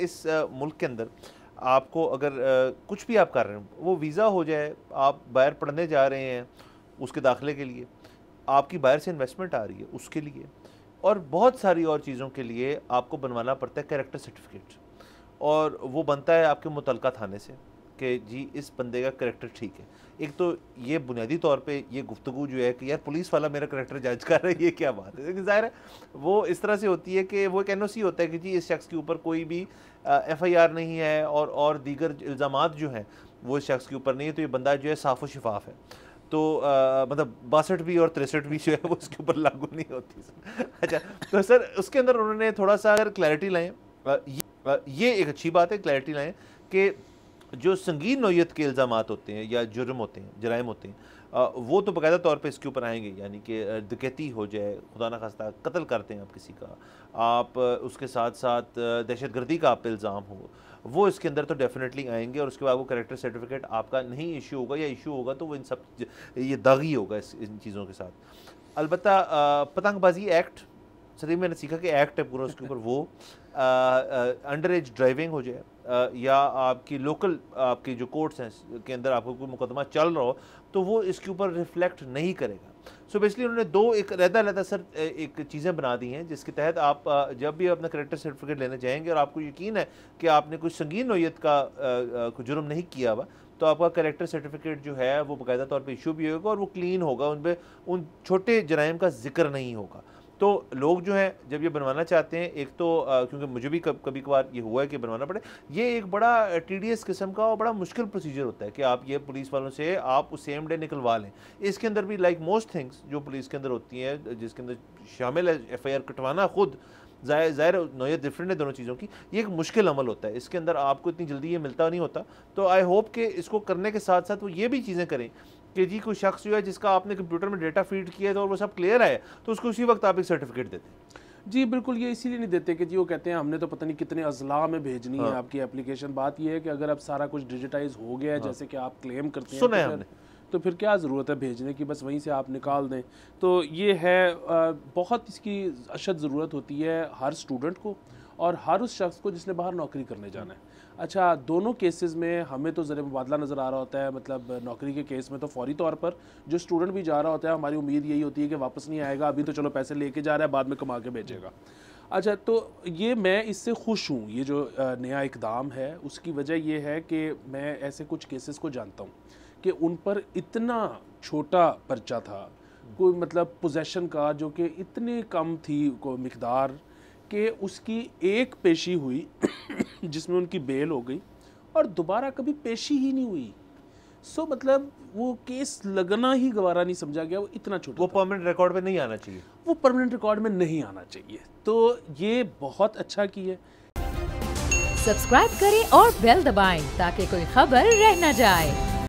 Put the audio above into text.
इस मुल्क के अंदर आपको अगर कुछ भी आप कर रहे हो वो वीज़ा हो जाए आप बाहर पढ़ने जा रहे हैं उसके दाखिले के लिए आपकी बाहर से इन्वेस्टमेंट आ रही है उसके लिए और बहुत सारी और चीज़ों के लिए आपको बनवाना पड़ता है कैरेक्टर सर्टिफिकेट और वो बनता है आपके मुतलका थाने से कि जी इस बंदे का करेक्टर ठीक है एक तो ये बुनियादी तौर पे ये गुफ्तु जो है कि यार पुलिस वाला मेरा करेक्टर जज कर रहा है ये क्या बात है लेकिन ज़ाहिर है वो इस तरह से होती है कि वो एक एन होता है कि जी इस शख्स के ऊपर कोई भी एफ़ आई आर नहीं है और और दीगर इल्ज़ाम जो हैं वो इस शख्स के ऊपर नहीं है तो ये बंदा जो है साफ़ व शफाफ है तो आ, मतलब बासठ भी और तिरसठ भी जो है वो उसके ऊपर लागू नहीं होती सर अच्छा तो सर उसके अंदर उन्होंने थोड़ा सा अगर क्लैरिटी लाएँ ये, ये एक अच्छी बात है क्लैरिटी लाएँ कि जो संगीन नोयत के इल्ज़ाम होते हैं या जुर्म होते हैं जराइम होते हैं आ, वो तो बाकायदा तौर पर इसके ऊपर आएंगे यानी कि डकैती हो जाए खुदा न खास्ता कत्ल करते हैं आप किसी का आप उसके साथ साथ दहशत गर्दी का आप इल्ज़ाम हो वो इसके अंदर तो डेफिनेटली आएंगे और उसके बाद वो करेक्टर सर्टिफिकेट आपका नहीं इशू होगा या इशू होगा तो वो इन सब ये दागी होगा इस इन चीज़ों के साथ अलबत् पतंगबाजी एक्ट सर मैंने सीखा कि एक्ट है पूरा उसके ऊपर वो अंडर एज ड्राइविंग हो जाए या आपकी लोकल आपकी जो कोर्ट्स हैं के अंदर आपको कोई मुकदमा चल रहा हो तो वो इसके ऊपर रिफ्लेक्ट नहीं करेगा सो so बेसिकली उन्होंने दो एक रहता रहता सर एक चीज़ें बना दी हैं जिसके तहत आप जब भी अपना करेक्टर सर्टिफिकेट लेने जाएंगे और आपको यकीन है कि आपने कुछ संगीन नोयत का जुर्म नहीं किया हुआ तो आपका करेक्टर सर्टिफिकेट जो है वो बाकायदा तौर पर इशू भी होगा और वो क्लीन होगा उन पर उन छोटे जराइम का जिक्र नहीं होगा तो लोग जो है जब ये बनवाना चाहते हैं एक तो क्योंकि मुझे भी कभ, कभी कभार ये हुआ है कि बनवाना पड़े ये एक बड़ा टीडियस किस्म का और बड़ा मुश्किल प्रोसीजर होता है कि आप ये पुलिस वालों से आप उस सेम डे निकलवा लें इसके अंदर भी लाइक मोस्ट थिंग्स जो पुलिस के अंदर होती हैं जिसके अंदर शामिल है एफ कटवाना खुद ज़ाहिर नोयत डिफरेंट है दोनों चीज़ों की ये एक मुश्किल अमल होता है इसके अंदर आपको इतनी जल्दी ये मिलता नहीं होता तो आई होप कि इसको करने के साथ साथ वो ये भी चीज़ें करें कि जी कोई शख्स जो है जिसका आपने कंप्यूटर में डेटा फीड किया है तो और वो सब क्लियर आया तो उसको उसी वक्त आप एक सर्टिफिकेट देते हैं जी बिल्कुल ये इसीलिए नहीं देते कि जी वो कहते हैं हमने तो पता नहीं कितने अजला में भेजनी हाँ। है आपकी एप्लीकेशन बात ये है कि अगर अब सारा कुछ डिजिटाइज हो गया है हाँ। जैसे कि आप क्लेम करते हैं सुना है तो हमने तो फिर क्या ज़रूरत है भेजने की बस वहीं से आप निकाल दें तो ये है बहुत इसकी अशद ज़रूरत होती है हर स्टूडेंट को और हर उस शख्स को जिसने बाहर नौकरी करने जाना है अच्छा दोनों केसेस में हमें तो ज़रा मुबादला नज़र आ रहा होता है मतलब नौकरी के केस में तो फौरी तौर पर जो स्टूडेंट भी जा रहा होता है हमारी उम्मीद यही होती है कि वापस नहीं आएगा अभी तो चलो पैसे लेके जा रहा है बाद में कमा के भेजेगा अच्छा तो ये मैं इससे खुश हूँ ये जो नया इकदाम है उसकी वजह ये है कि मैं ऐसे कुछ केसेस को जानता हूँ कि उन पर इतना छोटा पर्चा था कोई मतलब पोजेशन का जो कि इतनी कम थी को मकदार कि उसकी एक पेशी हुई जिसमें उनकी बेल हो गई और दोबारा कभी पेशी ही नहीं हुई सो मतलब वो केस लगना ही गवारा नहीं समझा गया वो इतना छोटा वो परमानेंट रिकॉर्ड में नहीं आना चाहिए वो परमानेंट रिकॉर्ड में नहीं आना चाहिए तो ये बहुत अच्छा की है सब्सक्राइब करें और बेल दबाएं ताकि कोई खबर रह न जाए